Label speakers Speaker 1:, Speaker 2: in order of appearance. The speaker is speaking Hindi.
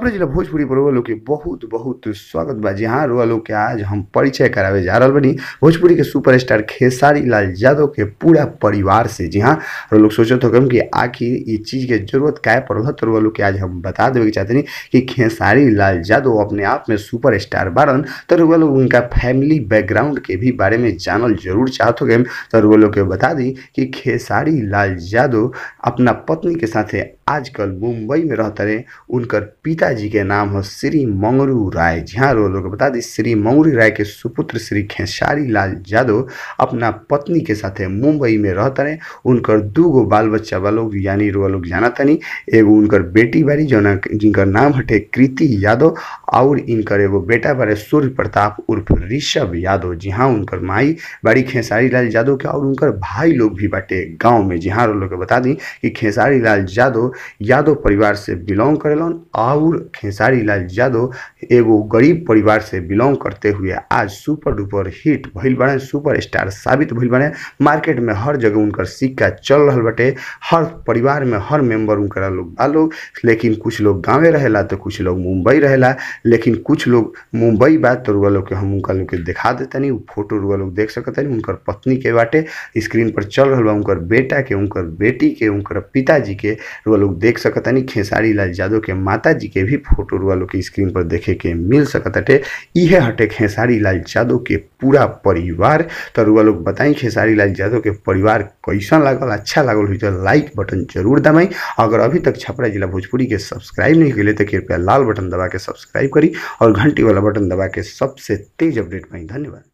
Speaker 1: अपने जिला भोजपुरी पर लोग के बहुत बहुत स्वागत बा जी हाँ रुआ लोग के आज हम परिचय करावे जा रहा बनी भोजपुरी के सुपरस्टार खेसारी लाल यादव के पूरा परिवार से जी हाँ और लोग सोचते हो कि आखिर ये चीज़ के जरूरत क्या पड़ल तो रुआ लोग के आज हम बता देवे चाहते नहीं कि खेसारी लाल यादव अपने आप में सुपर स्टार बारन तो रुआ लोग उनका फैमिली बैकग्राउंड के भी बारे में जानल जरूर चाहते हो तो रुआ लोग के बता दी कि खेसारी लाल यादव अपना पत्नी के साथ आजकल मुंबई में रहते रहे उनका पिता जी के नाम हो श्री मंगरू राय जी हाँ लोगों को बता दी श्री मंगरू राय के सुपुत्र श्री खेसारी लाल यादव अपना पत्नी के साथ मुंबई में रहते रहे उनकर दूगो बाल बच्चा वालो यानी रुआ लोग जाना नहीं एगो उनकर बेटी बारी जो जिनका नाम हटे कृति यादव और इनकर एगो बेटा बड़े सूर्य प्रताप उर्फ ऋषभ यादव जी हाँ उनकर माई बड़ी खेसारी लाल यादव के और उनकर भाई लोग भी बटे गांव में जी हाँ लोग बता दी कि खेसारी लाल यादव यादव परिवार से बिलोंग करेलन और खेसारी लाल यादव एगो गरीब परिवार से बिलोंग करते हुए आज सुपर डुपर हिट भैल बने सुपर स्टार साबित भइल बने मार्केट में हर जगह उनकर सिक्का चल रहा बटे हर परिवार में हर मेम्बर उनका लोग बा लोग लेकिन कुछ लोग गाँवें रहेला तो कुछ लोग मुंबई रहेला लेकिन कुछ लोग मुंबई बात तो रुआ लोग के हम उनका लोग के दिखा देते नहीं फोटो रुआ लोग देख नहीं उनकर पत्नी के बाटे स्क्रीन पर चल रहा बा उनकर बेटा के उनकर बेटी के उनकर पिताजी के रुआ लोग देख नहीं खेसारी लाल यादव के माता जी के भी फोटो रुआ लोग के स्क्रीन पर देखे के मिल सकताटे इे हटे खेसारी लाल यादव के पूरा परिवार तो रुआ लोग बताई खेसारी लाल यादव के परिवार कैसा लागल अच्छा लागल हुई तो लाइक बटन जरूर दबाई अगर अभी तक छपरा जिला भोजपुरी के सब्सक्राइब नहीं कैले तो कृपया लाल बटन दबा के सब्सक्राइब करी और घंटी वाला बटन दबा के सबसे तेज अपडेट पाई धन्यवाद